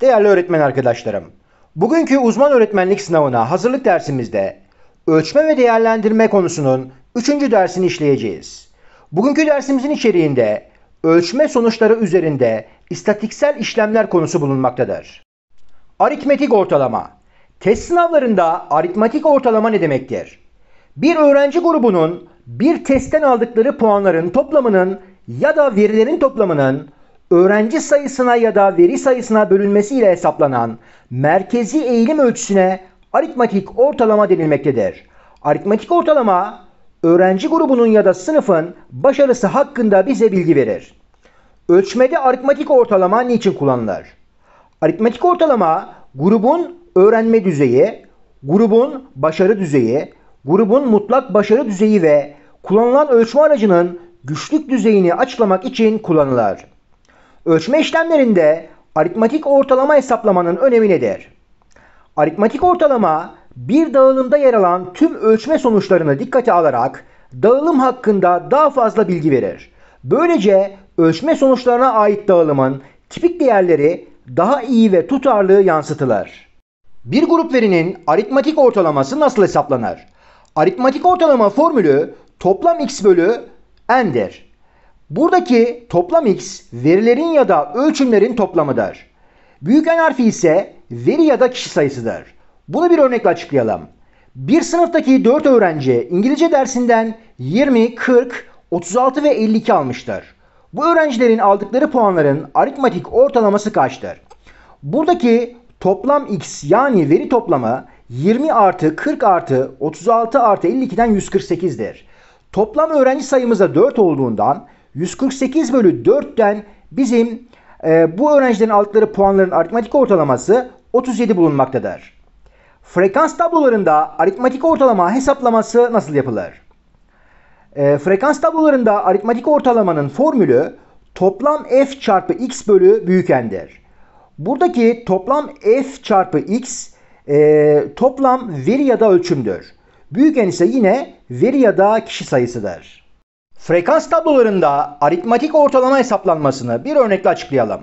Değerli öğretmen arkadaşlarım, bugünkü uzman öğretmenlik sınavına hazırlık dersimizde ölçme ve değerlendirme konusunun 3. dersini işleyeceğiz. Bugünkü dersimizin içeriğinde ölçme sonuçları üzerinde istatiksel işlemler konusu bulunmaktadır. Aritmetik ortalama Test sınavlarında aritmatik ortalama ne demektir? Bir öğrenci grubunun bir testten aldıkları puanların toplamının ya da verilerin toplamının öğrenci sayısına ya da veri sayısına bölünmesiyle hesaplanan merkezi eğilim ölçüsüne aritmatik ortalama denilmektedir. Aritmatik ortalama öğrenci grubunun ya da sınıfın başarısı hakkında bize bilgi verir. Ölçmede aritmatik ortalama niçin kullanılır? Aritmatik ortalama grubun öğrenme düzeyi, grubun başarı düzeyi, grubun mutlak başarı düzeyi ve kullanılan ölçme aracının güçlük düzeyini açıklamak için kullanılır. Ölçme işlemlerinde aritmatik ortalama hesaplamanın önemi nedir? Aritmatik ortalama bir dağılımda yer alan tüm ölçme sonuçlarını dikkate alarak dağılım hakkında daha fazla bilgi verir. Böylece ölçme sonuçlarına ait dağılımın tipik değerleri daha iyi ve tutarlı yansıtılır. Bir grup verinin aritmatik ortalaması nasıl hesaplanır? Aritmatik ortalama formülü toplam x bölü n'dir. Buradaki toplam x verilerin ya da ölçümlerin toplamıdır. Büyük N harfi ise veri ya da kişi sayısıdır. Bunu bir örnekle açıklayalım. Bir sınıftaki 4 öğrenci İngilizce dersinden 20, 40, 36 ve 52 almıştır. Bu öğrencilerin aldıkları puanların aritmatik ortalaması kaçtır? Buradaki toplam x yani veri toplamı 20 artı 40 artı 36 artı 52'den 148'dir. Toplam öğrenci sayımız da 4 olduğundan 148 bölü 4'ten bizim e, bu öğrencilerin aldıkları puanların aritmatik ortalaması 37 bulunmaktadır. Frekans tablolarında aritmatik ortalama hesaplaması nasıl yapılır? E, frekans tablolarında aritmatik ortalamanın formülü toplam f çarpı x bölü büyük n'dir. Buradaki toplam f çarpı x e, toplam veri ya da ölçümdür. Büyük n ise yine veri ya da kişi sayısıdır. Frekans tablolarında aritmatik ortalama hesaplanmasını bir örnekle açıklayalım.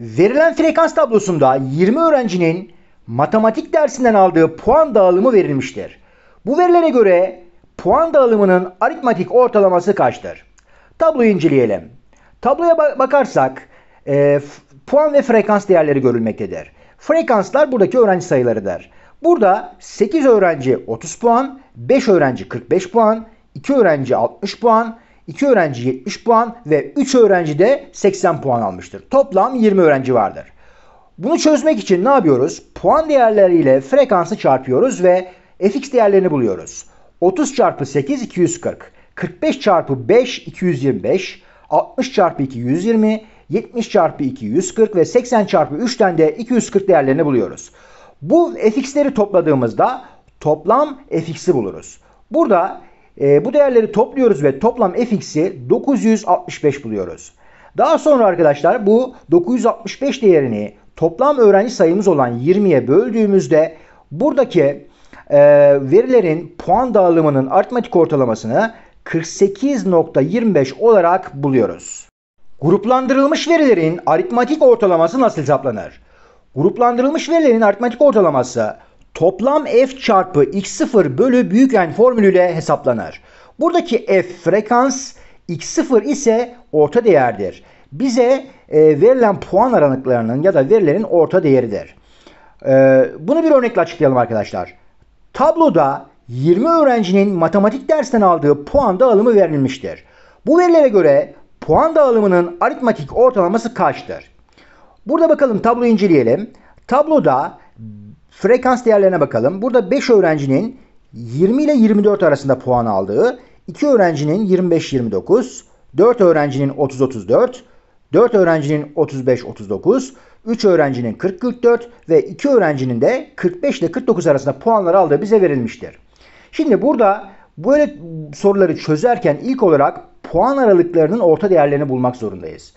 Verilen frekans tablosunda 20 öğrencinin matematik dersinden aldığı puan dağılımı verilmiştir. Bu verilere göre puan dağılımının aritmatik ortalaması kaçtır? Tabloyu inceleyelim. Tabloya bakarsak e, puan ve frekans değerleri görülmektedir. Frekanslar buradaki öğrenci sayılarıdır. Burada 8 öğrenci 30 puan, 5 öğrenci 45 puan, 2 öğrenci 60 puan, 2 öğrenci 70 puan ve 3 öğrenci de 80 puan almıştır. Toplam 20 öğrenci vardır. Bunu çözmek için ne yapıyoruz? Puan değerleriyle frekansı çarpıyoruz ve fx değerlerini buluyoruz. 30 çarpı 8 240, 45 çarpı 5 225, 60 çarpı 2 120, 70 çarpı 2 140 ve 80 çarpı 3'ten de 240 değerlerini buluyoruz. Bu fx'leri topladığımızda toplam fx'i buluruz. Burada e, bu değerleri topluyoruz ve toplam fx'i 965 buluyoruz. Daha sonra arkadaşlar bu 965 değerini toplam öğrenci sayımız olan 20'ye böldüğümüzde buradaki e, verilerin puan dağılımının aritmetik ortalamasını 48.25 olarak buluyoruz. Gruplandırılmış verilerin aritmetik ortalaması nasıl hesaplanır? Gruplandırılmış verilerin aritmetik ortalaması toplam f çarpı x0 bölü büyük n formülüyle hesaplanır. Buradaki f frekans x0 ise orta değerdir. Bize e, verilen puan aralıklarının ya da verilerin orta değeridir. E, bunu bir örnekle açıklayalım arkadaşlar. Tabloda 20 öğrencinin matematik dersinden aldığı puan dağılımı verilmiştir. Bu verilere göre puan dağılımının aritmatik ortalaması kaçtır? Burada bakalım tabloyu inceleyelim. Tabloda Frekans değerlerine bakalım. Burada 5 öğrencinin 20 ile 24 arasında puan aldığı, 2 öğrencinin 25-29, 4 öğrencinin 30-34, 4 öğrencinin 35-39, 3 öğrencinin 40-44 ve 2 öğrencinin de 45 ile 49 arasında puanlar aldığı bize verilmiştir. Şimdi burada böyle soruları çözerken ilk olarak puan aralıklarının orta değerlerini bulmak zorundayız.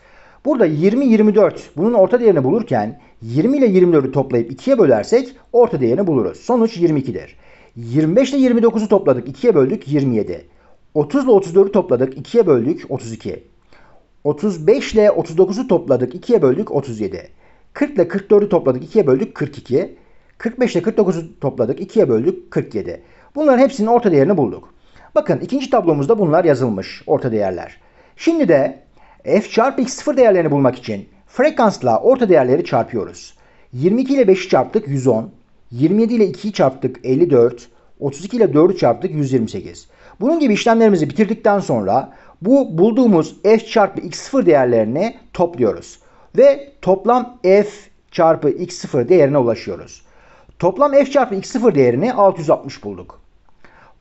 Burada 20-24 bunun orta değerini bulurken 20 ile 24'ü toplayıp 2'ye bölersek orta değerini buluruz. Sonuç 22'dir. 25 ile 29'u topladık 2'ye böldük 27. 30 ile 34'ü topladık 2'ye böldük 32. 35 ile 39'u topladık 2'ye böldük 37. 40 ile 44'ü topladık 2'ye böldük 42. 45 ile 49'u topladık 2'ye böldük 47. Bunların hepsinin orta değerini bulduk. Bakın ikinci tablomuzda bunlar yazılmış orta değerler. Şimdi de f çarpı x0 değerlerini bulmak için frekansla orta değerleri çarpıyoruz. 22 ile 5'i çarptık 110. 27 ile 2'yi çarptık 54. 32 ile 4'ü çarptık 128. Bunun gibi işlemlerimizi bitirdikten sonra bu bulduğumuz f çarpı x0 değerlerini topluyoruz. Ve toplam f çarpı x0 değerine ulaşıyoruz. Toplam f çarpı x0 değerini 660 bulduk.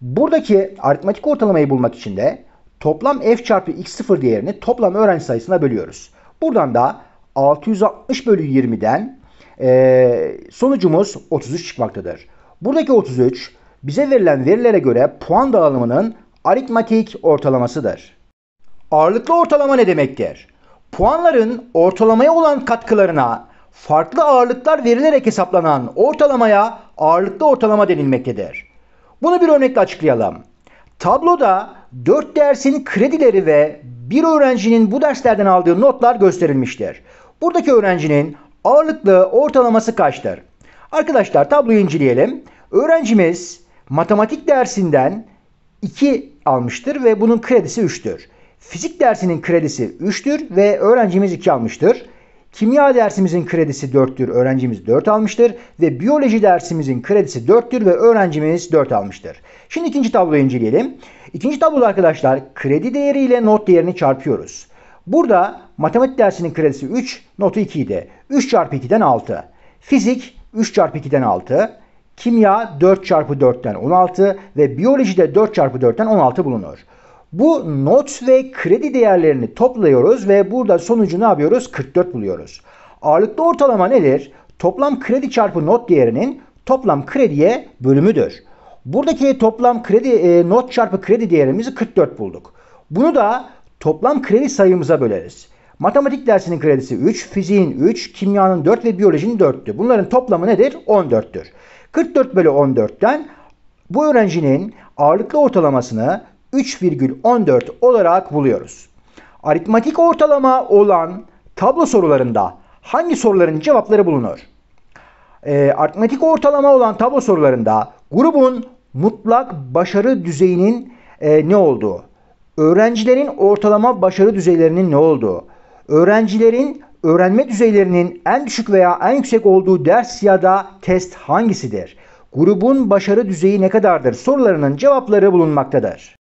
Buradaki aritmatik ortalamayı bulmak için de Toplam f çarpı x0 değerini toplam öğrenci sayısına bölüyoruz. Buradan da 660 bölü 20'den e, sonucumuz 33 çıkmaktadır. Buradaki 33 bize verilen verilere göre puan dağılımının aritmatik ortalamasıdır. Ağırlıklı ortalama ne demektir? Puanların ortalamaya olan katkılarına farklı ağırlıklar verilerek hesaplanan ortalamaya ağırlıklı ortalama denilmektedir. Bunu bir örnekle açıklayalım. Tabloda 4 dersin kredileri ve bir öğrencinin bu derslerden aldığı notlar gösterilmiştir. Buradaki öğrencinin ağırlıklı ortalaması kaçtır? Arkadaşlar tabloyu inceleyelim. Öğrencimiz matematik dersinden 2 almıştır ve bunun kredisi 3'tür. Fizik dersinin kredisi 3'tür ve öğrencimiz 2 almıştır. Kimya dersimizin kredisi 4'tür, öğrencimiz 4 almıştır ve biyoloji dersimizin kredisi 4'tür ve öğrencimiz 4 almıştır. Şimdi ikinci tabloyu inceleyelim. İkinci tabloda arkadaşlar kredi değeri ile not değerini çarpıyoruz. Burada matematik dersinin kredisi 3, notu 2 idi. 3 çarpı 2'den 6. Fizik 3 çarpı 2'den 6. Kimya 4 çarpı 4'ten 16 ve biyolojide 4 çarpı 4'ten 16 bulunur. Bu not ve kredi değerlerini topluyoruz ve burada sonucu ne yapıyoruz? 44 buluyoruz. Ağırlıklı ortalama nedir? Toplam kredi çarpı not değerinin toplam krediye bölümüdür. Buradaki toplam kredi e, not çarpı kredi değerimizi 44 bulduk. Bunu da toplam kredi sayımıza böleriz. Matematik dersinin kredisi 3, fiziğin 3, kimyanın 4 ve biyolojinin 4'tü. Bunların toplamı nedir? 14'tür. 44 bölü 14'ten bu öğrencinin ağırlıklı ortalamasını 3,14 olarak buluyoruz. Aritmatik ortalama olan tablo sorularında hangi soruların cevapları bulunur? E, aritmatik ortalama olan tablo sorularında grubun mutlak başarı düzeyinin e, ne olduğu, öğrencilerin ortalama başarı düzeylerinin ne olduğu, öğrencilerin öğrenme düzeylerinin en düşük veya en yüksek olduğu ders ya da test hangisidir? Grubun başarı düzeyi ne kadardır? Sorularının cevapları bulunmaktadır.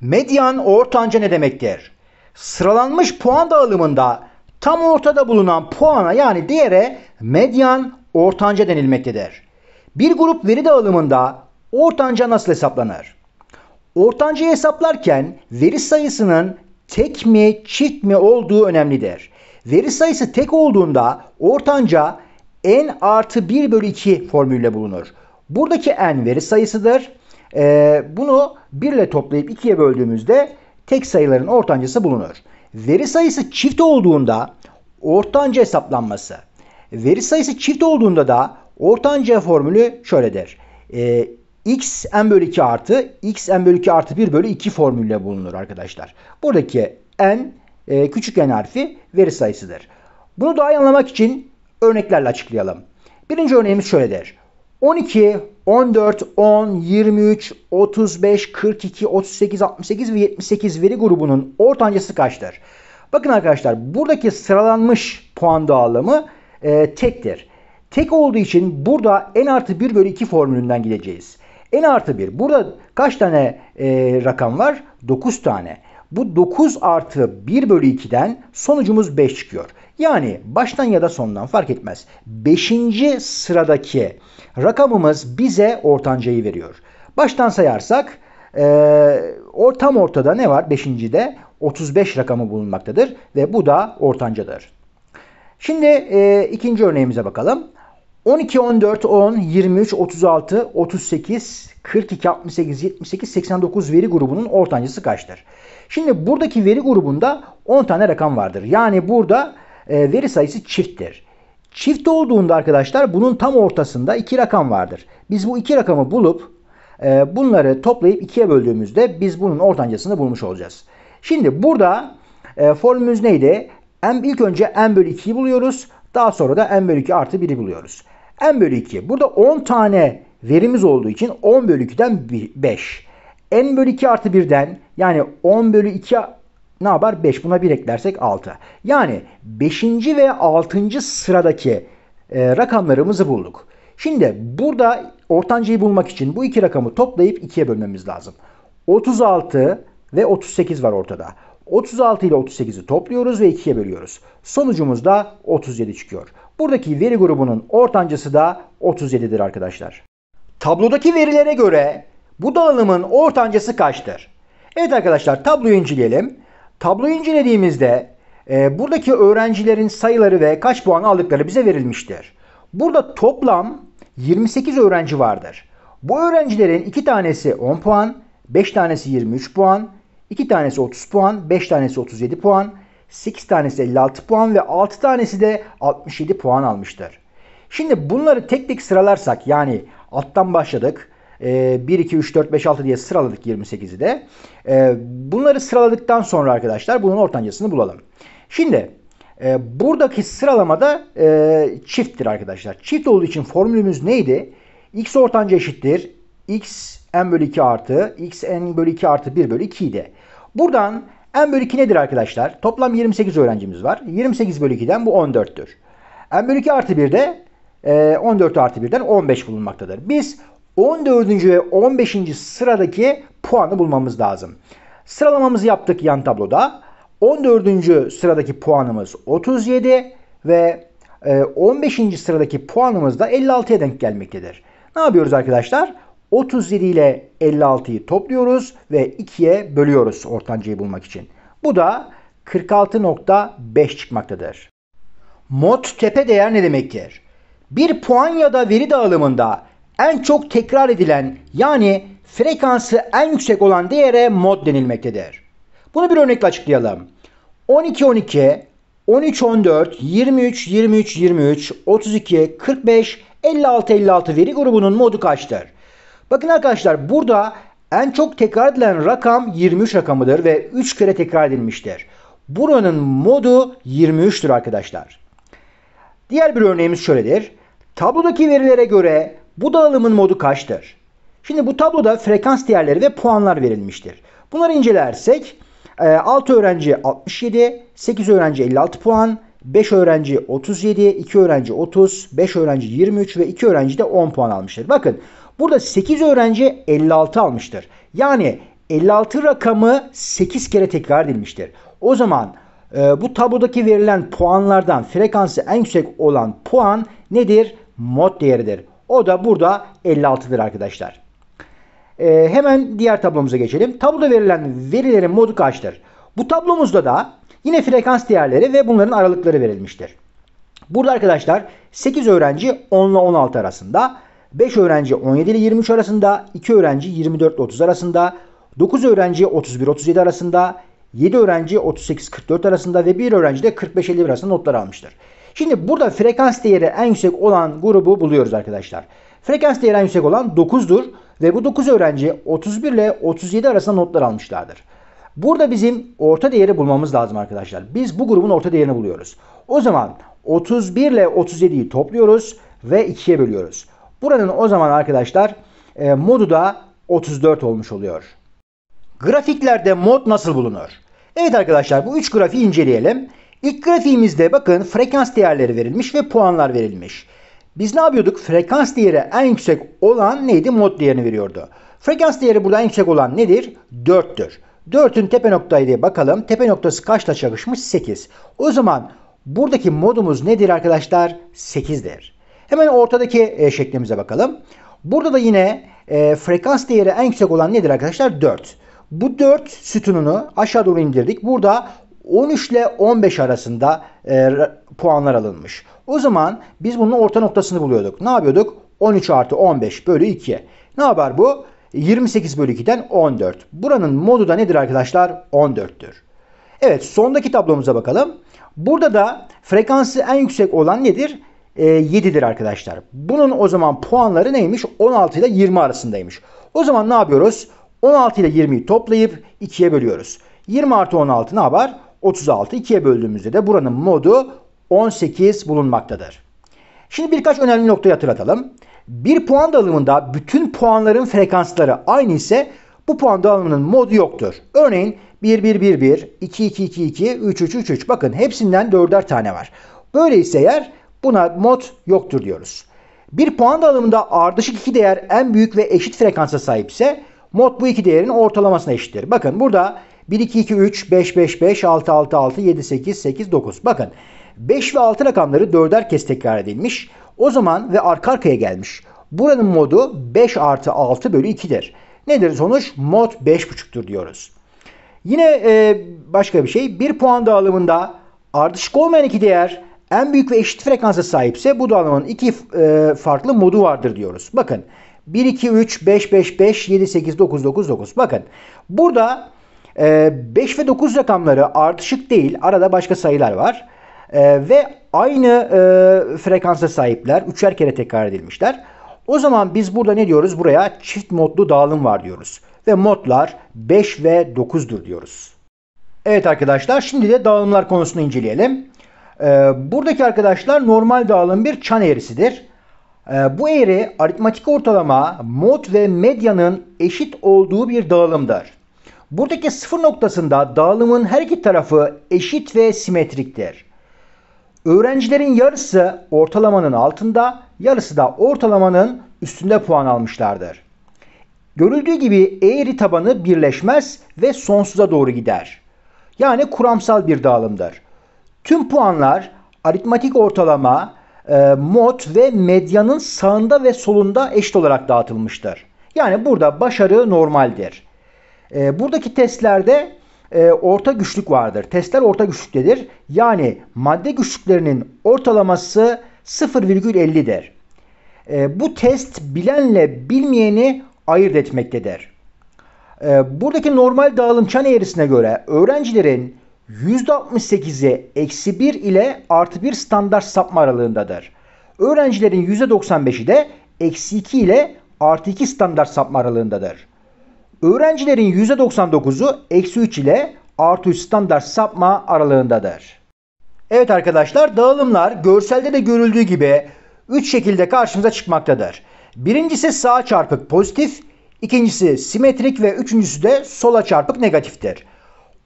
Medyan ortanca ne demektir? Sıralanmış puan dağılımında tam ortada bulunan puana yani değere medyan ortanca denilmektedir. Bir grup veri dağılımında ortanca nasıl hesaplanır? Ortancayı hesaplarken veri sayısının tek mi çift mi olduğu önemlidir. Veri sayısı tek olduğunda ortanca n artı 1 bölü 2 formülüyle bulunur. Buradaki n veri sayısıdır. Ee, bunu 1 ile toplayıp 2'ye böldüğümüzde tek sayıların ortancası bulunur. Veri sayısı çift olduğunda ortanca hesaplanması. Veri sayısı çift olduğunda da ortanca formülü şöyledir. Ee, x n bölü 2 artı x n bölü 2 artı 1 bölü 2 formülle bulunur arkadaşlar. Buradaki n e, küçük n harfi veri sayısıdır. Bunu daha iyi anlamak için örneklerle açıklayalım. Birinci örneğimiz şöyle der. 12, 14, 10, 23, 35, 42, 38, 68 ve 78 veri grubunun ortancası kaçtır? Bakın arkadaşlar buradaki sıralanmış puan dağılımı e, tektir. Tek olduğu için burada n artı 1 bölü 2 formülünden gideceğiz n artı 1. Burada kaç tane e, rakam var? 9 tane. Bu 9 artı 1 bölü 2'den sonucumuz 5 çıkıyor. Yani baştan ya da sondan fark etmez. 5. sıradaki rakamımız bize ortancayı veriyor. Baştan sayarsak e, tam ortada ne var? 5.de 35 rakamı bulunmaktadır ve bu da ortancadır. Şimdi e, ikinci örneğimize bakalım. 12, 14, 10, 23, 36, 38, 42, 68, 78, 89 veri grubunun ortancası kaçtır? Şimdi buradaki veri grubunda 10 tane rakam vardır. Yani burada e, veri sayısı çifttir. Çift olduğunda arkadaşlar bunun tam ortasında iki rakam vardır. Biz bu iki rakamı bulup e, bunları toplayıp ikiye böldüğümüzde biz bunun ortancasını bulmuş olacağız. Şimdi burada e, formülümüz neydi? M, ilk önce m bölü 2'yi buluyoruz. Daha sonra da m bölü 2 artı 1'i buluyoruz n bölü 2. Burada 10 tane verimiz olduğu için 10 bölü 2'den 5. n bölü 2 artı 1'den yani 10 bölü 2 ne yapar? 5 buna 1 eklersek 6. Yani 5. ve 6. sıradaki e, rakamlarımızı bulduk. Şimdi burada ortancayı bulmak için bu iki rakamı toplayıp 2'ye bölmemiz lazım. 36 ve 38 var ortada. 36 ile 38'i topluyoruz ve 2'ye bölüyoruz. Sonucumuz da 37 çıkıyor. Buradaki veri grubunun ortancası da 37'dir arkadaşlar. Tablodaki verilere göre bu dağılımın ortancası kaçtır? Evet arkadaşlar tabloyu inceleyelim. Tabloyu incelediğimizde e, buradaki öğrencilerin sayıları ve kaç puan aldıkları bize verilmiştir. Burada toplam 28 öğrenci vardır. Bu öğrencilerin 2 tanesi 10 puan, 5 tanesi 23 puan, 2 tanesi 30 puan, 5 tanesi 37 puan, 8 tanesi 56 puan ve 6 tanesi de 67 puan almıştır. Şimdi bunları tek tek sıralarsak yani alttan başladık. 1, 2, 3, 4, 5, 6 diye sıraladık 28'i de. E, bunları sıraladıktan sonra arkadaşlar bunun ortancasını bulalım. Şimdi e, buradaki sıralamada e, çifttir arkadaşlar. Çift olduğu için formülümüz neydi? X ortanca eşittir. X n bölü 2 artı x n bölü 2 artı 1 bölü 2 idi. Buradan n bölü 2 nedir arkadaşlar? Toplam 28 öğrencimiz var. 28 bölü 2'den bu 14'tür. n bölü 2 artı 1'de 14 e, artı 1'den 15 bulunmaktadır. Biz 14. ve 15. sıradaki puanı bulmamız lazım. Sıralamamızı yaptık yan tabloda. 14. sıradaki puanımız 37 ve 15. E, sıradaki puanımız da 56'ya denk gelmektedir. Ne yapıyoruz arkadaşlar? 37 ile 56'yı topluyoruz ve 2'ye bölüyoruz ortancayı bulmak için. Bu da 46.5 çıkmaktadır. Mod tepe değer ne demektir? Bir puan ya da veri dağılımında en çok tekrar edilen yani frekansı en yüksek olan değere mod denilmektedir. Bunu bir örnekle açıklayalım. 12 12 13 14 23 23 23 32 45 56 56 veri grubunun modu kaçtır? Bakın arkadaşlar burada en çok tekrar edilen rakam 23 rakamıdır ve 3 kere tekrar edilmiştir. Buranın modu 23'tür arkadaşlar. Diğer bir örneğimiz şöyledir. Tablodaki verilere göre bu dağılımın modu kaçtır? Şimdi bu tabloda frekans değerleri ve puanlar verilmiştir. Bunları incelersek 6 e, öğrenci 67, 8 öğrenci 56 puan, 5 öğrenci 37, 2 öğrenci 30, 5 öğrenci 23 ve 2 öğrenci de 10 puan almıştır. Bakın Burada 8 öğrenci 56 almıştır. Yani 56 rakamı 8 kere tekrar edilmiştir. O zaman e, bu tablodaki verilen puanlardan frekansı en yüksek olan puan nedir? Mod değeridir. O da burada 56'dır arkadaşlar. E, hemen diğer tablomuza geçelim. Tabloda verilen verilerin modu kaçtır? Bu tablomuzda da yine frekans değerleri ve bunların aralıkları verilmiştir. Burada arkadaşlar 8 öğrenci 10 ile 16 arasında, 5 öğrenci 17 ile 23 arasında, 2 öğrenci 24 ile 30 arasında, 9 öğrenci 31-37 arasında, 7 öğrenci 38-44 arasında ve 1 öğrenci de 45-51 arasında notlar almıştır. Şimdi burada frekans değeri en yüksek olan grubu buluyoruz arkadaşlar. Frekans değeri en yüksek olan 9'dur ve bu 9 öğrenci 31 ile 37 arasında notlar almışlardır. Burada bizim orta değeri bulmamız lazım arkadaşlar. Biz bu grubun orta değerini buluyoruz. O zaman 31 ile 37'yi topluyoruz ve 2'ye bölüyoruz. Buranın o zaman arkadaşlar e, modu da 34 olmuş oluyor. Grafiklerde mod nasıl bulunur? Evet arkadaşlar bu üç grafiği inceleyelim. İlk grafiğimizde bakın frekans değerleri verilmiş ve puanlar verilmiş. Biz ne yapıyorduk? Frekans değeri en yüksek olan neydi? Mod değerini veriyordu. Frekans değeri burada en yüksek olan nedir? 4'tür. 4'ün tepe noktaydı bakalım. Tepe noktası kaçla çakışmış? 8. O zaman buradaki modumuz nedir arkadaşlar? 8'dir. Hemen ortadaki e, şeklimize bakalım. Burada da yine e, frekans değeri en yüksek olan nedir arkadaşlar? 4. Bu 4 sütununu aşağı doğru indirdik. Burada 13 ile 15 arasında e, puanlar alınmış. O zaman biz bunun orta noktasını buluyorduk. Ne yapıyorduk? 13 artı 15 bölü 2. Ne haber bu? 28 bölü 2'den 14. Buranın modu da nedir arkadaşlar? 14'tür. Evet sondaki tablomuza bakalım. Burada da frekansı en yüksek olan nedir? e, ee, 7'dir arkadaşlar. Bunun o zaman puanları neymiş? 16 ile 20 arasındaymış. O zaman ne yapıyoruz? 16 ile 20'yi toplayıp 2'ye bölüyoruz. 20 artı 16 ne yapar? 36 2'ye böldüğümüzde de buranın modu 18 bulunmaktadır. Şimdi birkaç önemli noktayı hatırlatalım. Bir puan dağılımında bütün puanların frekansları aynı ise bu puan dağılımının modu yoktur. Örneğin 1 1 1 1 2 2 2 2 3 3 3 3 bakın hepsinden 4'er tane var. Böyleyse eğer Buna mod yoktur diyoruz. Bir puan dağılımında ardışık iki değer en büyük ve eşit frekansa sahipse mod bu iki değerin ortalamasına eşittir. Bakın burada 1, 2, 2, 3, 5, 5, 5, 6, 6, 6, 7, 8, 8, 9. Bakın 5 ve 6 rakamları 4'er kez tekrar edilmiş. O zaman ve arka arkaya gelmiş. Buranın modu 5 artı 6 bölü 2'dir. Nedir sonuç? Mod 5.5'tür diyoruz. Yine e, başka bir şey. Bir puan dağılımında ardışık olmayan iki değer en büyük ve eşit frekansa sahipse bu dalgalanmanın iki e, farklı modu vardır diyoruz. Bakın 1, 2, 3, 5, 5, 5, 7, 8, 9, 9, 9. Bakın burada 5 e, ve 9 rakamları artışık değil. Arada başka sayılar var. E, ve aynı frekansa sahipler. Üçer kere tekrar edilmişler. O zaman biz burada ne diyoruz? Buraya çift modlu dağılım var diyoruz. Ve modlar 5 ve 9'dur diyoruz. Evet arkadaşlar şimdi de dağılımlar konusunu inceleyelim. Ee, buradaki arkadaşlar normal dağılım bir çan eğrisidir. Ee, bu eğri aritmatik ortalama, mod ve medyanın eşit olduğu bir dağılımdır. Buradaki sıfır noktasında dağılımın her iki tarafı eşit ve simetriktir. Öğrencilerin yarısı ortalamanın altında, yarısı da ortalamanın üstünde puan almışlardır. Görüldüğü gibi eğri tabanı birleşmez ve sonsuza doğru gider. Yani kuramsal bir dağılımdır. Tüm puanlar aritmatik ortalama, e, mod ve medyanın sağında ve solunda eşit olarak dağıtılmıştır. Yani burada başarı normaldir. E, buradaki testlerde e, orta güçlük vardır. Testler orta güçlüktedir. Yani madde güçlüklerinin ortalaması 0,50'dir. E, bu test bilenle bilmeyeni ayırt etmektedir. E, buradaki normal dağılım çan eğrisine göre öğrencilerin %68'e eksi 1 ile artı 1 standart sapma aralığındadır. Öğrencilerin %95'i de eksi 2 ile artı 2 standart sapma aralığındadır. Öğrencilerin %99'u eksi 3 ile artı 3 standart sapma aralığındadır. Evet arkadaşlar dağılımlar görselde de görüldüğü gibi 3 şekilde karşımıza çıkmaktadır. Birincisi sağa çarpık pozitif, ikincisi simetrik ve üçüncüsü de sola çarpık negatiftir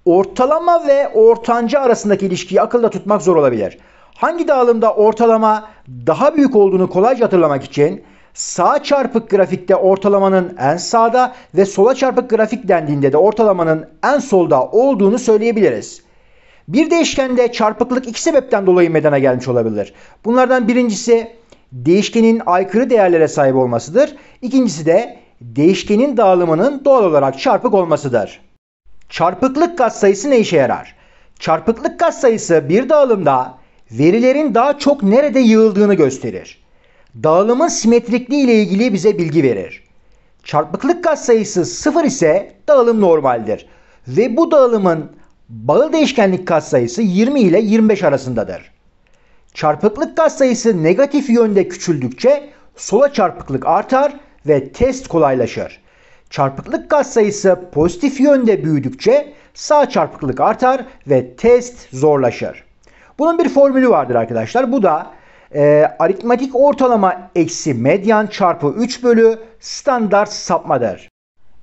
ortalama ve ortanca arasındaki ilişkiyi akılda tutmak zor olabilir. Hangi dağılımda ortalama daha büyük olduğunu kolayca hatırlamak için sağ çarpık grafikte ortalamanın en sağda ve sola çarpık grafik dendiğinde de ortalamanın en solda olduğunu söyleyebiliriz. Bir değişkende çarpıklık iki sebepten dolayı meydana gelmiş olabilir. Bunlardan birincisi değişkenin aykırı değerlere sahip olmasıdır. İkincisi de değişkenin dağılımının doğal olarak çarpık olmasıdır. Çarpıklık katsayısı ne işe yarar? Çarpıklık katsayısı bir dağılımda verilerin daha çok nerede yığıldığını gösterir. Dağılımın simetrikliği ile ilgili bize bilgi verir. Çarpıklık katsayısı 0 ise dağılım normaldir ve bu dağılımın bağlı değişkenlik katsayısı 20 ile 25 arasındadır. Çarpıklık katsayısı negatif yönde küçüldükçe sola çarpıklık artar ve test kolaylaşır. Çarpıklık kat sayısı pozitif yönde büyüdükçe sağ çarpıklık artar ve test zorlaşır. Bunun bir formülü vardır arkadaşlar. Bu da e, aritmatik ortalama eksi medyan çarpı 3 bölü standart sapmadır.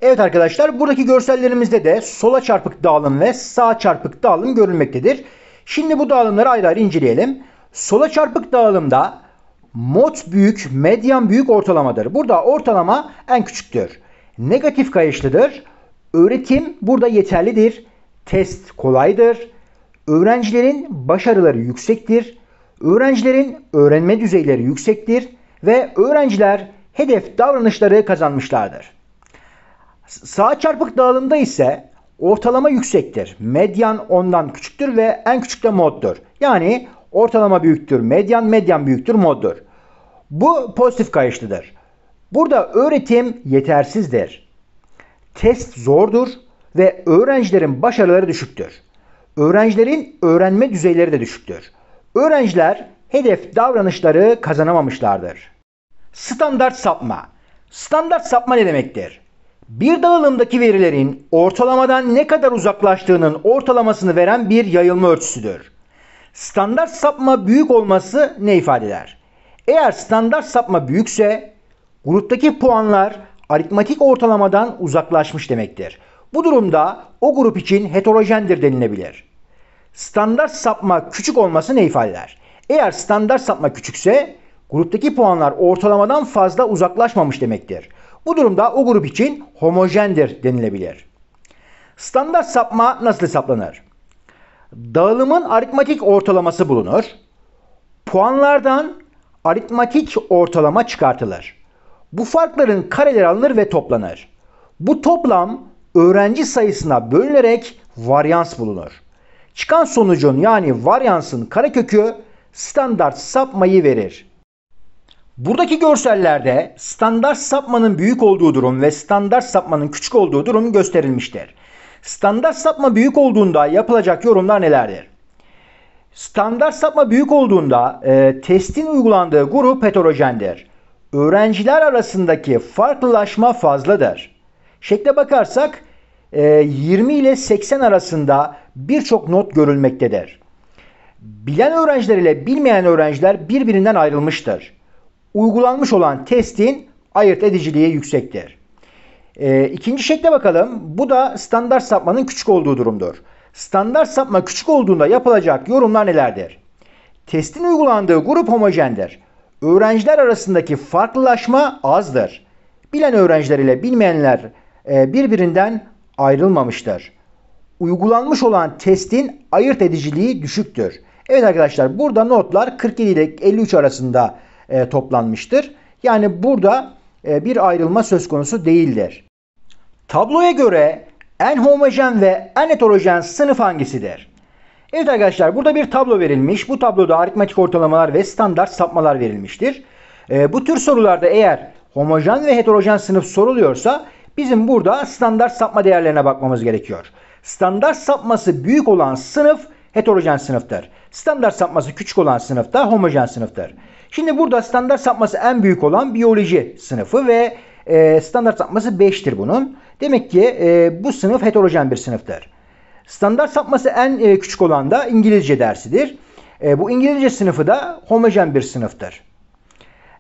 Evet arkadaşlar buradaki görsellerimizde de sola çarpık dağılım ve sağa çarpık dağılım görülmektedir. Şimdi bu dağılımları ayrı ayrı inceleyelim. Sola çarpık dağılımda mod büyük, medyan büyük ortalamadır. Burada ortalama en küçüktür negatif kayışlıdır. Öğretim burada yeterlidir. Test kolaydır. Öğrencilerin başarıları yüksektir. Öğrencilerin öğrenme düzeyleri yüksektir ve öğrenciler hedef davranışları kazanmışlardır. Sağ çarpık dağılımda ise ortalama yüksektir. Medyan ondan küçüktür ve en küçük de moddur. Yani ortalama büyüktür, medyan, medyan büyüktür, moddur. Bu pozitif kayışlıdır. Burada öğretim yetersizdir. Test zordur ve öğrencilerin başarıları düşüktür. Öğrencilerin öğrenme düzeyleri de düşüktür. Öğrenciler hedef davranışları kazanamamışlardır. Standart sapma. Standart sapma ne demektir? Bir dağılımdaki verilerin ortalamadan ne kadar uzaklaştığının ortalamasını veren bir yayılma ölçüsüdür. Standart sapma büyük olması ne ifade eder? Eğer standart sapma büyükse Gruptaki puanlar aritmatik ortalamadan uzaklaşmış demektir. Bu durumda o grup için heterojendir denilebilir. Standart sapma küçük olması ne ifadeler? Eğer standart sapma küçükse gruptaki puanlar ortalamadan fazla uzaklaşmamış demektir. Bu durumda o grup için homojendir denilebilir. Standart sapma nasıl hesaplanır? Dağılımın aritmatik ortalaması bulunur. Puanlardan aritmatik ortalama çıkartılır. Bu farkların kareleri alınır ve toplanır. Bu toplam öğrenci sayısına bölünerek varyans bulunur. Çıkan sonucun yani varyansın karekökü standart sapmayı verir. Buradaki görsellerde standart sapmanın büyük olduğu durum ve standart sapmanın küçük olduğu durum gösterilmiştir. Standart sapma büyük olduğunda yapılacak yorumlar nelerdir? Standart sapma büyük olduğunda e, testin uygulandığı grup heterojendir öğrenciler arasındaki farklılaşma fazladır. Şekle bakarsak 20 e, ile 80 arasında birçok not görülmektedir. Bilen öğrenciler ile bilmeyen öğrenciler birbirinden ayrılmıştır. Uygulanmış olan testin ayırt ediciliği yüksektir. E, İkinci şekle bakalım. Bu da standart sapmanın küçük olduğu durumdur. Standart sapma küçük olduğunda yapılacak yorumlar nelerdir? Testin uygulandığı grup homojendir öğrenciler arasındaki farklılaşma azdır. Bilen öğrenciler ile bilmeyenler e, birbirinden ayrılmamıştır. Uygulanmış olan testin ayırt ediciliği düşüktür. Evet arkadaşlar burada notlar 47 ile 53 arasında e, toplanmıştır. Yani burada e, bir ayrılma söz konusu değildir. Tabloya göre en homojen ve en heterojen sınıf hangisidir? Evet arkadaşlar burada bir tablo verilmiş. Bu tabloda aritmetik ortalamalar ve standart sapmalar verilmiştir. E, bu tür sorularda eğer homojen ve heterojen sınıf soruluyorsa bizim burada standart sapma değerlerine bakmamız gerekiyor. Standart sapması büyük olan sınıf heterojen sınıftır. Standart sapması küçük olan sınıf da homojen sınıftır. Şimdi burada standart sapması en büyük olan biyoloji sınıfı ve e, standart sapması 5'tir bunun. Demek ki e, bu sınıf heterojen bir sınıftır. Standart sapması en e, küçük olan da İngilizce dersidir. E, bu İngilizce sınıfı da homojen bir sınıftır.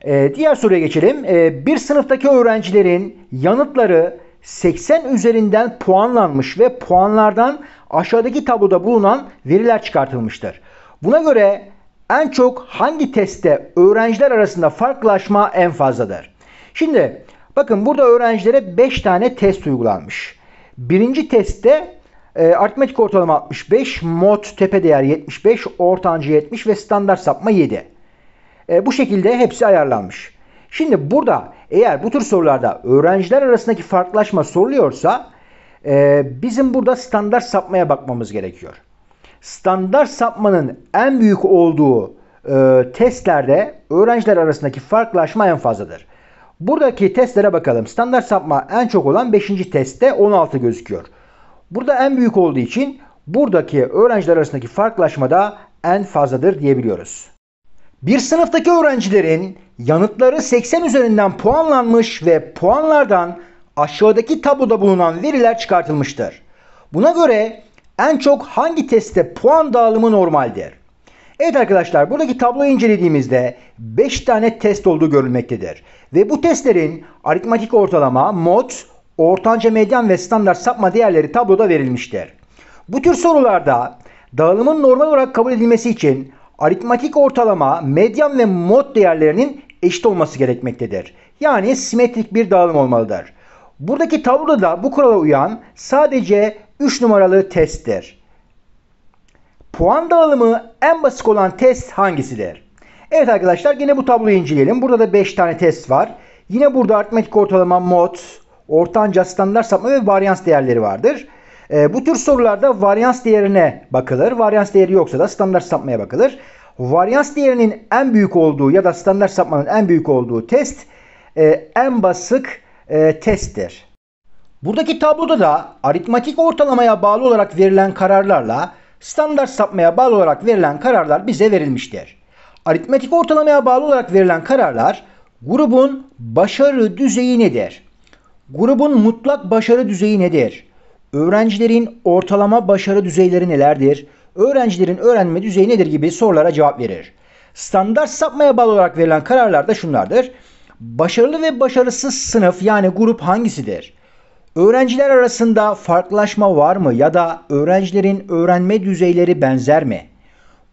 E, diğer soruya geçelim. Bir sınıftaki öğrencilerin yanıtları 80 üzerinden puanlanmış ve puanlardan aşağıdaki tabloda bulunan veriler çıkartılmıştır. Buna göre en çok hangi testte öğrenciler arasında farklılaşma en fazladır? Şimdi bakın burada öğrencilere 5 tane test uygulanmış. Birinci testte e, aritmetik ortalama 65, mod tepe değer 75, ortancı 70 ve standart sapma 7. E, ee, bu şekilde hepsi ayarlanmış. Şimdi burada eğer bu tür sorularda öğrenciler arasındaki farklılaşma soruluyorsa e, bizim burada standart sapmaya bakmamız gerekiyor. Standart sapmanın en büyük olduğu e, testlerde öğrenciler arasındaki farklılaşma en fazladır. Buradaki testlere bakalım. Standart sapma en çok olan 5. testte 16 gözüküyor. Burada en büyük olduğu için buradaki öğrenciler arasındaki farklılaşma da en fazladır diyebiliyoruz. Bir sınıftaki öğrencilerin yanıtları 80 üzerinden puanlanmış ve puanlardan aşağıdaki tabloda bulunan veriler çıkartılmıştır. Buna göre en çok hangi testte puan dağılımı normaldir? Evet arkadaşlar buradaki tabloyu incelediğimizde 5 tane test olduğu görülmektedir. Ve bu testlerin aritmatik ortalama, mod, ortanca medyan ve standart sapma değerleri tabloda verilmiştir. Bu tür sorularda dağılımın normal olarak kabul edilmesi için aritmatik ortalama, medyan ve mod değerlerinin eşit olması gerekmektedir. Yani simetrik bir dağılım olmalıdır. Buradaki tabloda da bu kurala uyan sadece 3 numaralı testtir. Puan dağılımı en basık olan test hangisidir? Evet arkadaşlar yine bu tabloyu inceleyelim. Burada da 5 tane test var. Yine burada aritmetik ortalama mod, ortanca standart sapma ve varyans değerleri vardır. E, bu tür sorularda varyans değerine bakılır. Varyans değeri yoksa da standart sapmaya bakılır. Varyans değerinin en büyük olduğu ya da standart sapmanın en büyük olduğu test e, en basık e, testtir. Buradaki tabloda da aritmatik ortalamaya bağlı olarak verilen kararlarla standart sapmaya bağlı olarak verilen kararlar bize verilmiştir. Aritmetik ortalamaya bağlı olarak verilen kararlar grubun başarı düzeyi nedir? Grubun mutlak başarı düzeyi nedir? Öğrencilerin ortalama başarı düzeyleri nelerdir? Öğrencilerin öğrenme düzeyi nedir gibi sorulara cevap verir. Standart sapmaya bağlı olarak verilen kararlar da şunlardır. Başarılı ve başarısız sınıf yani grup hangisidir? Öğrenciler arasında farklılaşma var mı ya da öğrencilerin öğrenme düzeyleri benzer mi?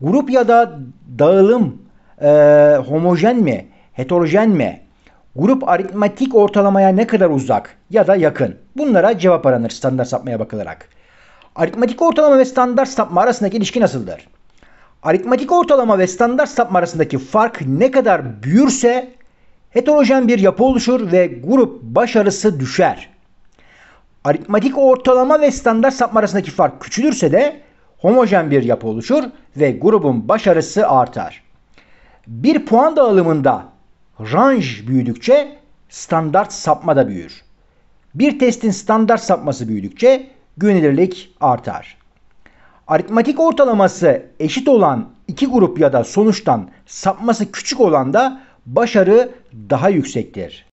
Grup ya da dağılım e, homojen mi, heterojen mi? Grup aritmatik ortalamaya ne kadar uzak ya da yakın? Bunlara cevap aranır standart sapmaya bakılarak. Aritmatik ortalama ve standart sapma arasındaki ilişki nasıldır? Aritmatik ortalama ve standart sapma arasındaki fark ne kadar büyürse heterojen bir yapı oluşur ve grup başarısı düşer. Aritmatik ortalama ve standart sapma arasındaki fark küçülürse de homojen bir yapı oluşur ve grubun başarısı artar. Bir puan dağılımında ranj büyüdükçe standart sapma da büyür. Bir testin standart sapması büyüdükçe güvenilirlik artar. Aritmatik ortalaması eşit olan iki grup ya da sonuçtan sapması küçük olan da başarı daha yüksektir.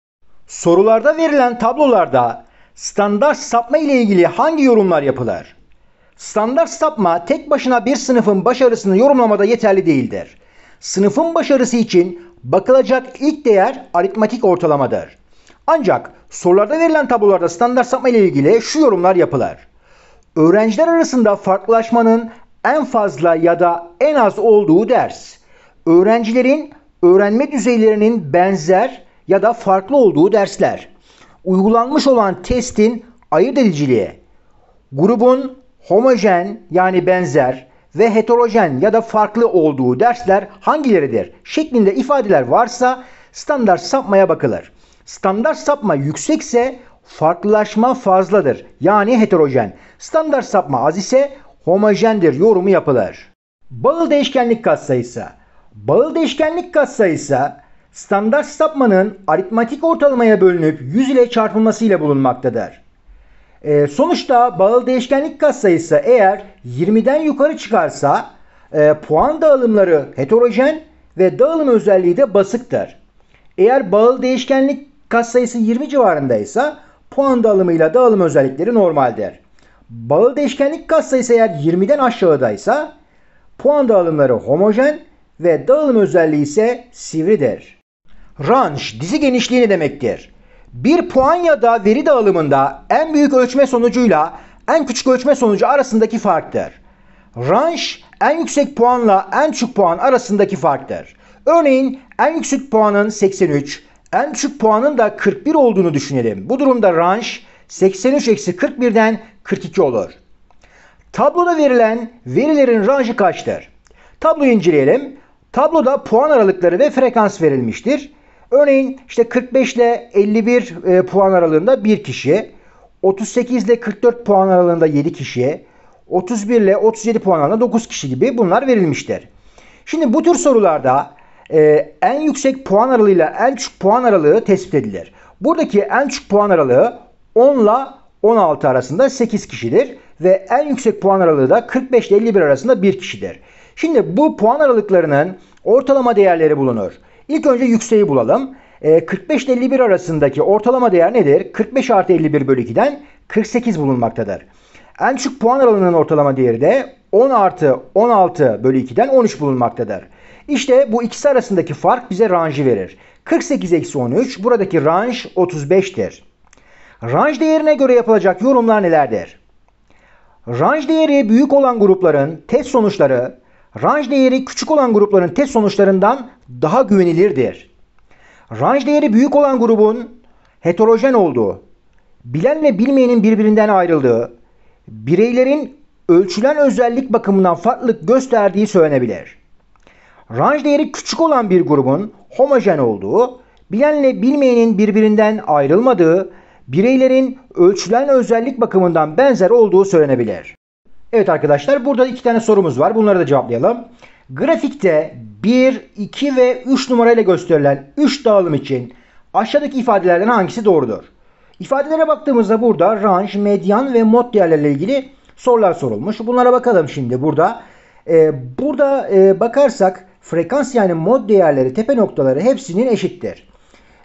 Sorularda verilen tablolarda standart sapma ile ilgili hangi yorumlar yapılır? Standart sapma tek başına bir sınıfın başarısını yorumlamada yeterli değildir. Sınıfın başarısı için Bakılacak ilk değer aritmatik ortalamadır. Ancak sorularda verilen tablolarda standart sapma ile ilgili şu yorumlar yapılır: Öğrenciler arasında farklılaşmanın en fazla ya da en az olduğu ders. Öğrencilerin öğrenme düzeylerinin benzer ya da farklı olduğu dersler. Uygulanmış olan testin ayırt ediciliği. Grubun homojen yani benzer ve heterojen ya da farklı olduğu dersler hangileridir şeklinde ifadeler varsa standart sapmaya bakılır. Standart sapma yüksekse farklılaşma fazladır yani heterojen. Standart sapma az ise homojendir yorumu yapılır. Bağıl değişkenlik katsayısı. Bağıl değişkenlik katsayısı standart sapmanın aritmatik ortalamaya bölünüp 100 ile çarpılmasıyla bulunmaktadır. E, sonuçta bağlı değişkenlik katsayısı eğer 20'den yukarı çıkarsa e, puan dağılımları heterojen ve dağılım özelliği de basıktır. Eğer bağlı değişkenlik katsayısı 20 civarındaysa puan dağılımıyla dağılım özellikleri normaldir. Bağlı değişkenlik katsayısı eğer 20'den aşağıdaysa puan dağılımları homojen ve dağılım özelliği ise sivridir. Range dizi genişliği ne demektir? Bir puan ya da veri dağılımında en büyük ölçme sonucuyla en küçük ölçme sonucu arasındaki farktır. Range en yüksek puanla en düşük puan arasındaki farktır. Örneğin en yüksek puanın 83, en düşük puanın da 41 olduğunu düşünelim. Bu durumda range 83-41'den 42 olur. Tabloda verilen verilerin ranjı kaçtır? Tabloyu inceleyelim. Tabloda puan aralıkları ve frekans verilmiştir. Örneğin işte 45 ile 51 e, puan aralığında bir kişi, 38 ile 44 puan aralığında 7 kişi, 31 ile 37 puan aralığında 9 kişi gibi bunlar verilmiştir. Şimdi bu tür sorularda e, en yüksek puan aralığıyla en düşük puan aralığı tespit edilir. Buradaki en düşük puan aralığı 10 ile 16 arasında 8 kişidir ve en yüksek puan aralığı da 45 ile 51 arasında 1 kişidir. Şimdi bu puan aralıklarının ortalama değerleri bulunur. İlk önce yükseği bulalım. 45 ile 51 arasındaki ortalama değer nedir? 45 artı 51 bölü 2'den 48 bulunmaktadır. En düşük puan aralığının ortalama değeri de 10 artı 16 bölü 2'den 13 bulunmaktadır. İşte bu ikisi arasındaki fark bize ranjı verir. 48 eksi 13 buradaki ranj 35'tir. Ranj değerine göre yapılacak yorumlar nelerdir? Ranj değeri büyük olan grupların test sonuçları Range değeri küçük olan grupların test sonuçlarından daha güvenilirdir. Range değeri büyük olan grubun heterojen olduğu, bilenle bilmeyenin birbirinden ayrıldığı, bireylerin ölçülen özellik bakımından farklılık gösterdiği söylenebilir. Range değeri küçük olan bir grubun homojen olduğu, bilenle bilmeyenin birbirinden ayrılmadığı, bireylerin ölçülen özellik bakımından benzer olduğu söylenebilir. Evet arkadaşlar burada iki tane sorumuz var. Bunları da cevaplayalım. Grafikte 1, 2 ve 3 numarayla gösterilen 3 dağılım için aşağıdaki ifadelerden hangisi doğrudur? İfadelere baktığımızda burada range, medyan ve mod değerleriyle ilgili sorular sorulmuş. Bunlara bakalım şimdi burada. Ee, burada e, bakarsak frekans yani mod değerleri, tepe noktaları hepsinin eşittir.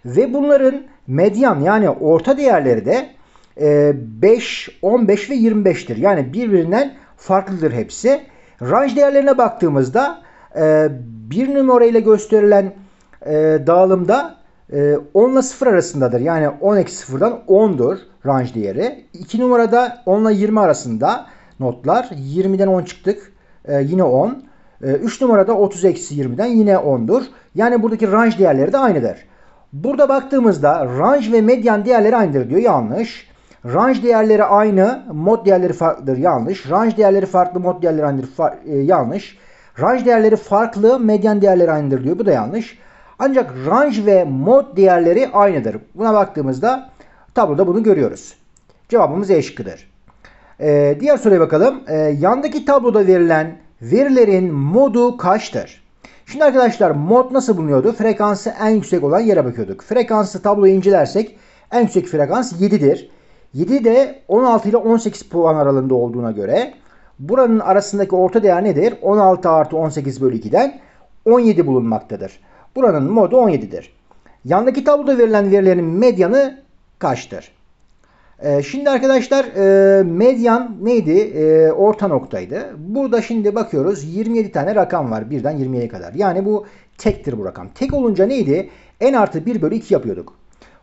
Ve bunların medyan yani orta değerleri de 5, e, 15 ve 25'tir. Yani birbirinden farklıdır hepsi. Range değerlerine baktığımızda e, bir numara ile gösterilen e, dağılımda 10 ile 0 arasındadır. Yani 10 0'dan 10'dur range değeri. 2 numarada 10 ile 20 arasında notlar. 20'den 10 çıktık. Yine 10. 3 numarada 30 20'den yine 10'dur. Yani buradaki range değerleri de aynıdır. Burada baktığımızda range ve median değerleri aynıdır diyor. Yanlış. Range değerleri aynı, mod değerleri farklıdır. Yanlış. Range değerleri farklı, mod değerleri aynıdır. Fa e, yanlış. Range değerleri farklı, medyan değerleri aynıdır diyor. Bu da yanlış. Ancak range ve mod değerleri aynıdır. Buna baktığımızda tabloda bunu görüyoruz. Cevabımız E şıkkıdır. Ee, diğer soruya bakalım. Ee, yandaki tabloda verilen verilerin modu kaçtır? Şimdi arkadaşlar mod nasıl bulunuyordu? Frekansı en yüksek olan yere bakıyorduk. Frekansı tabloyu incelersek en yüksek frekans 7'dir. 7 de 16 ile 18 puan aralığında olduğuna göre buranın arasındaki orta değer nedir? 16 artı 18 bölü 2'den 17 bulunmaktadır. Buranın modu 17'dir. Yandaki tabloda verilen verilerin medyanı kaçtır? Ee, şimdi arkadaşlar e, medyan neydi? E, orta noktaydı. Burada şimdi bakıyoruz 27 tane rakam var birden 27'ye kadar. Yani bu tektir bu rakam. Tek olunca neydi? N artı 1 bölü 2 yapıyorduk.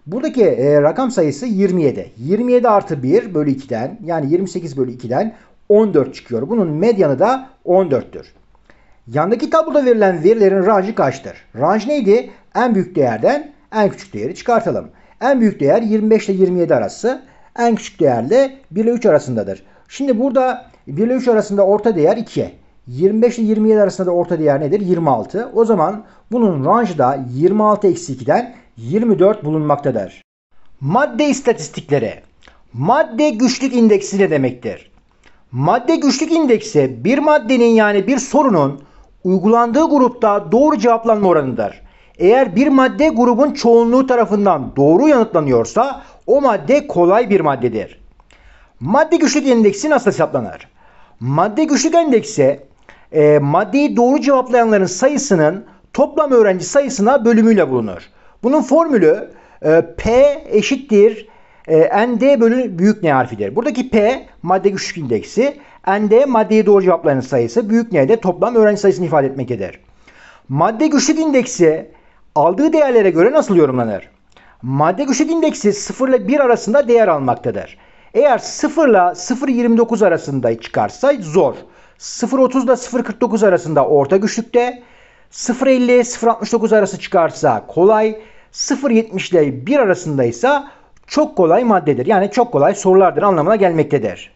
Buradaki e, rakam sayısı 27. 27 artı 1 bölü 2'den yani 28 bölü 2'den 14 çıkıyor. Bunun medyanı da 14'tür. Yandaki tabloda verilen verilerin ranjı kaçtır? Ranj neydi? En büyük değerden en küçük değeri çıkartalım. En büyük değer 25 ile 27 arası. En küçük değerle 1 ile 3 arasındadır. Şimdi burada 1 ile 3 arasında orta değer 2. 25 ile 27 arasında da orta değer nedir? 26. O zaman bunun ranjı da 26 eksi 2'den 24 bulunmaktadır. Madde istatistikleri Madde güçlük indeksi ne demektir? Madde güçlük indeksi bir maddenin yani bir sorunun uygulandığı grupta doğru cevaplanma oranıdır. Eğer bir madde grubun çoğunluğu tarafından doğru yanıtlanıyorsa o madde kolay bir maddedir. Madde güçlük endeksi nasıl hesaplanır? Madde güçlük endeksi e, maddeyi doğru cevaplayanların sayısının toplam öğrenci sayısına bölümüyle bulunur. Bunun formülü e, P eşittir e, ND bölü büyük N harfidir. Buradaki P madde güçlük indeksi, ND maddeye doğru cevapların sayısı, büyük N de toplam öğrenci sayısını ifade etmektedir. Madde güçlük indeksi aldığı değerlere göre nasıl yorumlanır? Madde güçlük indeksi 0 ile 1 arasında değer almaktadır. Eğer 0 ile 0.29 arasında çıkarsa zor. 0.30 ile 0.49 arasında orta güçlükte, 0.50 ile 0.69 arası çıkarsa kolay, 0.70 ile 1 arasındaysa çok kolay maddedir. Yani çok kolay sorulardır anlamına gelmektedir.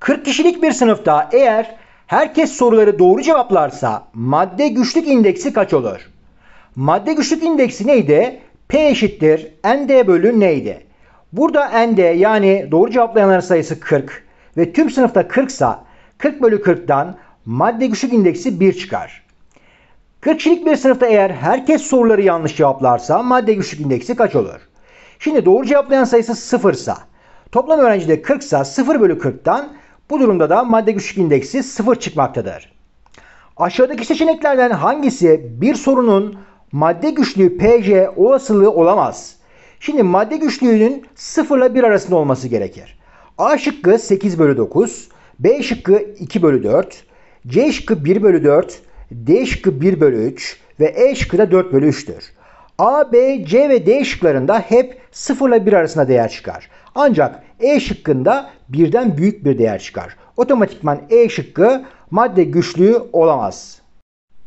40 kişilik bir sınıfta eğer herkes soruları doğru cevaplarsa madde güçlük indeksi kaç olur? Madde güçlük indeksi neydi? P eşittir ND bölü neydi? Burada ND yani doğru cevaplayanların sayısı 40 ve tüm sınıfta 40 sa 40 bölü 40'dan madde güçlük indeksi 1 çıkar. 40 kişilik bir sınıfta eğer herkes soruları yanlış cevaplarsa madde güçlük indeksi kaç olur? Şimdi doğru cevaplayan sayısı 0 sa toplam öğrenci de 40 sa 0 bölü 40'tan bu durumda da madde güçlük indeksi 0 çıkmaktadır. Aşağıdaki seçeneklerden hangisi bir sorunun madde güçlüğü Pc olasılığı olamaz? Şimdi madde güçlüğünün 0 ile 1 arasında olması gerekir. A şıkkı 8 bölü 9, B şıkkı 2 bölü 4, C şıkkı 1 bölü 4, D şıkkı 1 bölü 3 ve E şıkkı da 4 bölü 3'tür. A, B, C ve D şıklarında hep 0 ile 1 arasında değer çıkar. Ancak E şıkkında birden büyük bir değer çıkar. Otomatikman E şıkkı madde güçlüğü olamaz.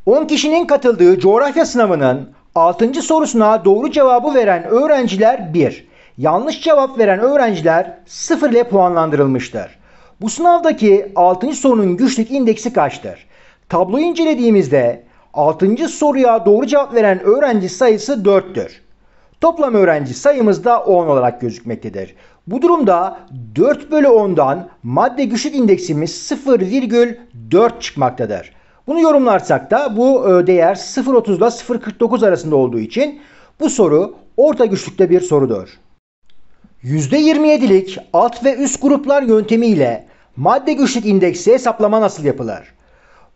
10 kişinin katıldığı coğrafya sınavının 6. sorusuna doğru cevabı veren öğrenciler 1, yanlış cevap veren öğrenciler 0 ile puanlandırılmıştır. Bu sınavdaki 6. sorunun güçlük indeksi kaçtır? Tabloyu incelediğimizde 6. soruya doğru cevap veren öğrenci sayısı 4'tür. Toplam öğrenci sayımız da 10 olarak gözükmektedir. Bu durumda 4 bölü 10'dan madde güçlük indeksimiz 0,4 çıkmaktadır. Bunu yorumlarsak da bu e, değer 0.30 ile 0.49 arasında olduğu için bu soru orta güçlükte bir sorudur. %27'lik alt ve üst gruplar yöntemiyle madde güçlük indeksi hesaplama nasıl yapılır?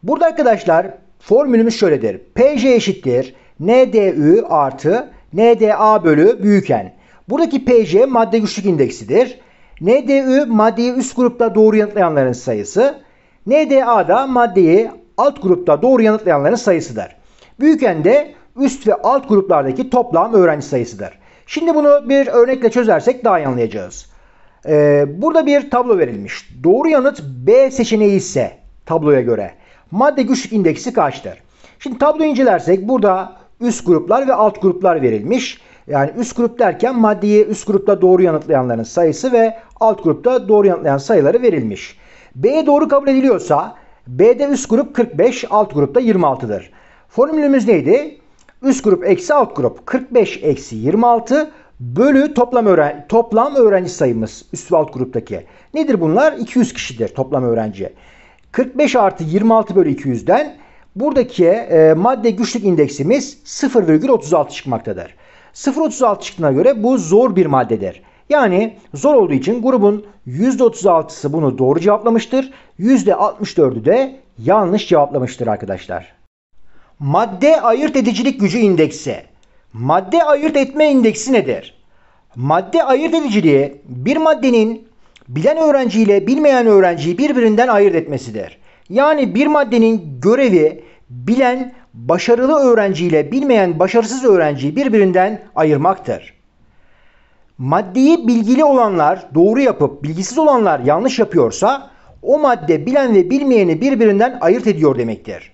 Burada arkadaşlar formülümüz şöyledir. PJ eşittir NDÜ artı NDA bölü büyük N. Buradaki PJ madde güçlük indeksidir. NDÜ maddeyi üst grupta doğru yanıtlayanların sayısı. NDA da maddeyi alt grupta doğru yanıtlayanların sayısıdır. Büyük N de üst ve alt gruplardaki toplam öğrenci sayısıdır. Şimdi bunu bir örnekle çözersek daha iyi anlayacağız. Ee, burada bir tablo verilmiş. Doğru yanıt B seçeneği ise tabloya göre Madde güç indeksi kaçtır? Şimdi tablo incelersek burada üst gruplar ve alt gruplar verilmiş. Yani üst grup derken maddeyi üst grupta doğru yanıtlayanların sayısı ve alt grupta doğru yanıtlayan sayıları verilmiş. B doğru kabul ediliyorsa B'de üst grup 45, alt grupta 26'dır. Formülümüz neydi? Üst grup eksi alt grup 45 eksi 26 bölü toplam, öğren toplam öğrenci sayımız üst ve alt gruptaki. Nedir bunlar? 200 kişidir toplam öğrenci. 45 artı 26 bölü 200'den buradaki e, madde güçlük indeksimiz 0,36 çıkmaktadır. 0,36 çıktığına göre bu zor bir maddedir. Yani zor olduğu için grubun %36'sı bunu doğru cevaplamıştır. %64'ü de yanlış cevaplamıştır arkadaşlar. Madde ayırt edicilik gücü indeksi. Madde ayırt etme indeksi nedir? Madde ayırt ediciliği bir maddenin bilen öğrenciyle bilmeyen öğrenciyi birbirinden ayırt etmesidir. Yani bir maddenin görevi bilen başarılı öğrenciyle bilmeyen başarısız öğrenciyi birbirinden ayırmaktır. Maddeyi bilgili olanlar doğru yapıp bilgisiz olanlar yanlış yapıyorsa o madde bilen ve bilmeyeni birbirinden ayırt ediyor demektir.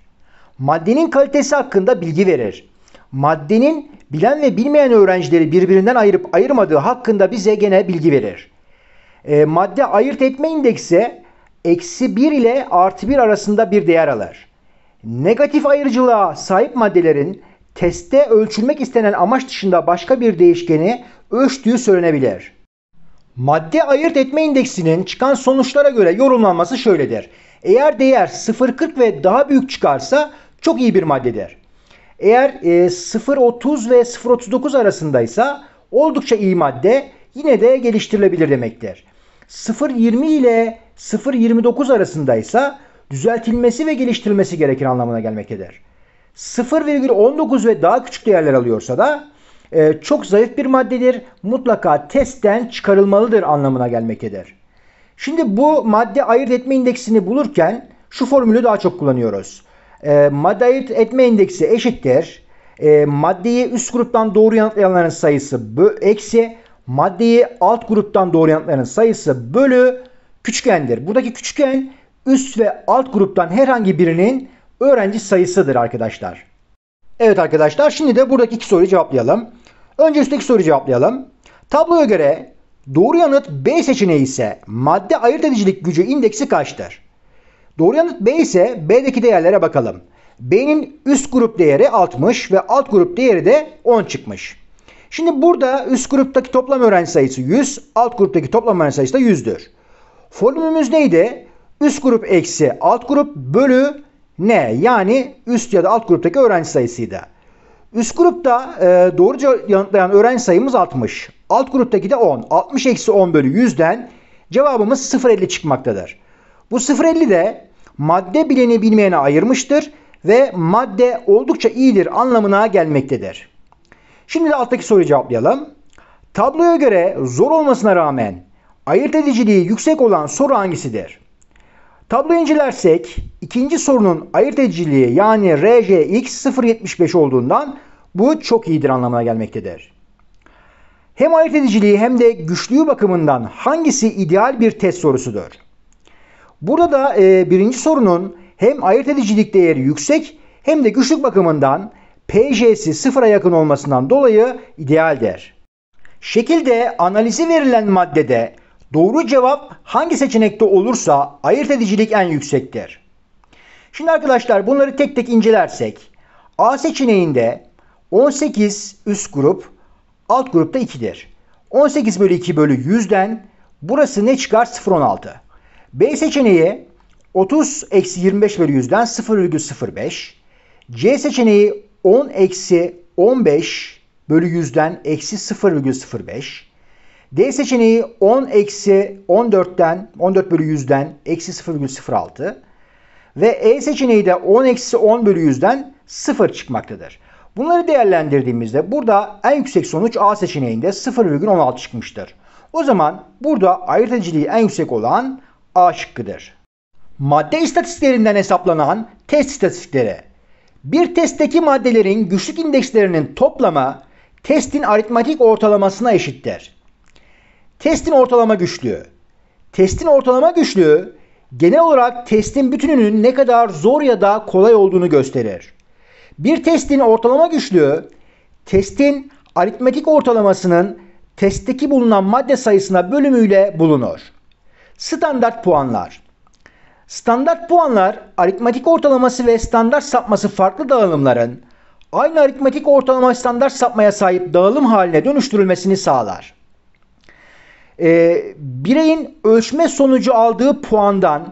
Maddenin kalitesi hakkında bilgi verir. Maddenin bilen ve bilmeyen öğrencileri birbirinden ayırıp ayırmadığı hakkında bize gene bilgi verir. E, madde ayırt etme indeksi eksi 1 ile artı 1 arasında bir değer alır. Negatif ayrıcılığa sahip maddelerin testte ölçülmek istenen amaç dışında başka bir değişkeni ölçtüğü söylenebilir. Madde ayırt etme indeksinin çıkan sonuçlara göre yorumlanması şöyledir. Eğer değer 0.40 ve daha büyük çıkarsa çok iyi bir maddedir. Eğer e, 0.30 ve 0.39 arasındaysa oldukça iyi madde yine de geliştirilebilir demektir. 0.20 ile 0.29 arasındaysa düzeltilmesi ve geliştirilmesi gerekir anlamına gelmektedir. 0,19 ve daha küçük değerler alıyorsa da e, çok zayıf bir maddedir. Mutlaka testten çıkarılmalıdır anlamına gelmektedir. Şimdi bu madde ayırt etme indeksini bulurken şu formülü daha çok kullanıyoruz. E, madde ayırt etme indeksi eşittir. E, maddeyi üst gruptan doğru yanıtlayanların sayısı bö eksi maddeyi alt gruptan doğru yanıtların sayısı bölü küçükendir. Buradaki küçüken üst ve alt gruptan herhangi birinin öğrenci sayısıdır arkadaşlar. Evet arkadaşlar şimdi de buradaki iki soruyu cevaplayalım. Önce üstteki soruyu cevaplayalım. Tabloya göre doğru yanıt B seçeneği ise madde ayırt edicilik gücü indeksi kaçtır? Doğru yanıt B ise B'deki değerlere bakalım. B'nin üst grup değeri 60 ve alt grup değeri de 10 çıkmış. Şimdi burada üst gruptaki toplam öğrenci sayısı 100, alt gruptaki toplam öğrenci sayısı da 100'dür. Formülümüz neydi? Üst grup eksi alt grup bölü ne? yani üst ya da alt gruptaki öğrenci sayısıydı. Üst grupta e, doğru yanıtlayan öğrenci sayımız 60. Alt gruptaki de 10. 60 eksi 10 bölü 100'den cevabımız 0.50 çıkmaktadır. Bu 0.50 de madde bileni bilmeyene ayırmıştır ve madde oldukça iyidir anlamına gelmektedir. Şimdi de alttaki soruyu cevaplayalım. Tabloya göre zor olmasına rağmen ayırt ediciliği yüksek olan soru hangisidir? Tabloyu incelersek ikinci sorunun ayırt ediciliği yani RJX 075 olduğundan bu çok iyidir anlamına gelmektedir. Hem ayırt ediciliği hem de güçlüğü bakımından hangisi ideal bir test sorusudur? Burada da e, birinci sorunun hem ayırt edicilik değeri yüksek hem de güçlük bakımından PJ'si sıfıra yakın olmasından dolayı idealdir. Şekilde analizi verilen maddede doğru cevap hangi seçenekte olursa ayırt edicilik en yüksektir. Şimdi arkadaşlar bunları tek tek incelersek A seçeneğinde 18 üst grup alt grupta 2'dir. 18 bölü 2 bölü 100'den burası ne çıkar? 0.16. B seçeneği 30 eksi 25 bölü 100'den 0,05. C seçeneği 10 eksi 15 bölü 100'den eksi 0,05. D seçeneği 10 eksi 14'ten 14 bölü 100'den eksi 0,06 ve E seçeneği de 10 eksi 10 bölü 100'den 0 çıkmaktadır. Bunları değerlendirdiğimizde burada en yüksek sonuç A seçeneğinde 0,16 çıkmıştır. O zaman burada ayırt ediciliği en yüksek olan A şıkkıdır. Madde istatistiklerinden hesaplanan test istatistikleri bir testteki maddelerin güçlük indekslerinin toplama testin aritmatik ortalamasına eşittir. Testin ortalama güçlüğü. Testin ortalama güçlüğü genel olarak testin bütününün ne kadar zor ya da kolay olduğunu gösterir. Bir testin ortalama güçlüğü testin aritmetik ortalamasının testteki bulunan madde sayısına bölümüyle bulunur. Standart puanlar Standart puanlar, aritmatik ortalaması ve standart sapması farklı dağılımların aynı aritmatik ortalama standart sapmaya sahip dağılım haline dönüştürülmesini sağlar. E, bireyin ölçme sonucu aldığı puandan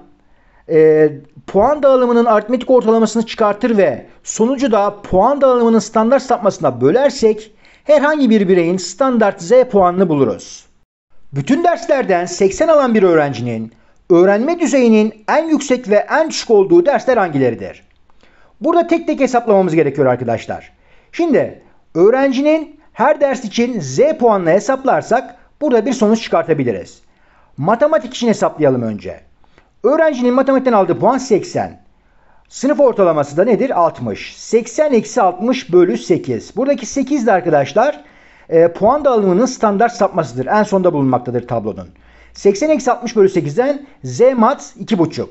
e, puan dağılımının aritmetik ortalamasını çıkartır ve sonucu da puan dağılımının standart sapmasına bölersek herhangi bir bireyin standart Z puanını buluruz. Bütün derslerden 80 alan bir öğrencinin Öğrenme düzeyinin en yüksek ve en düşük olduğu dersler hangileridir? Burada tek tek hesaplamamız gerekiyor arkadaşlar. Şimdi öğrencinin her ders için Z puanla hesaplarsak burada bir sonuç çıkartabiliriz. Matematik için hesaplayalım önce. Öğrencinin matematikten aldığı puan 80. Sınıf ortalaması da nedir? 60. 80 eksi 60 bölü 8. Buradaki 8 de arkadaşlar e, puan dağılımının standart sapmasıdır. En sonda bulunmaktadır tablonun. 80 eksi 60 bölü 8'den z mat 2,5.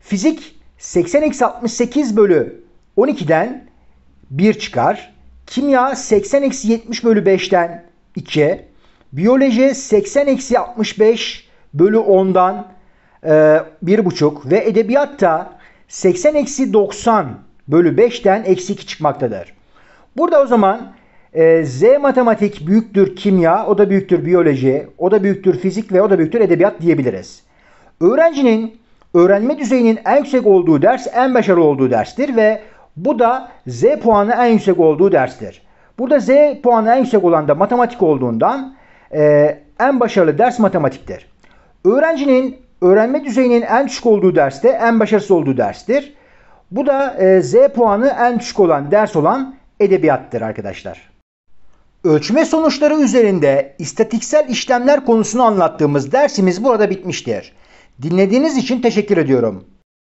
Fizik 80 eksi 68 bölü 12'den 1 çıkar. Kimya 80 eksi 70 bölü 5'ten 2. Biyoloji 80 eksi 65 bölü 10'dan e, 1,5 ve edebiyatta 80 eksi 90 bölü 5'ten eksi 2 çıkmaktadır. Burada o zaman e, Z matematik büyüktür kimya, o da büyüktür biyoloji, o da büyüktür fizik ve o da büyüktür edebiyat diyebiliriz. Öğrencinin öğrenme düzeyinin en yüksek olduğu ders en başarılı olduğu derstir ve bu da Z puanı en yüksek olduğu derstir. Burada Z puanı en yüksek olan da matematik olduğundan e, en başarılı ders matematiktir. Öğrencinin öğrenme düzeyinin en düşük olduğu derste en başarısız olduğu derstir. Bu da e, Z puanı en düşük olan ders olan edebiyattır arkadaşlar. Ölçme sonuçları üzerinde istatiksel işlemler konusunu anlattığımız dersimiz burada bitmiştir. Dinlediğiniz için teşekkür ediyorum.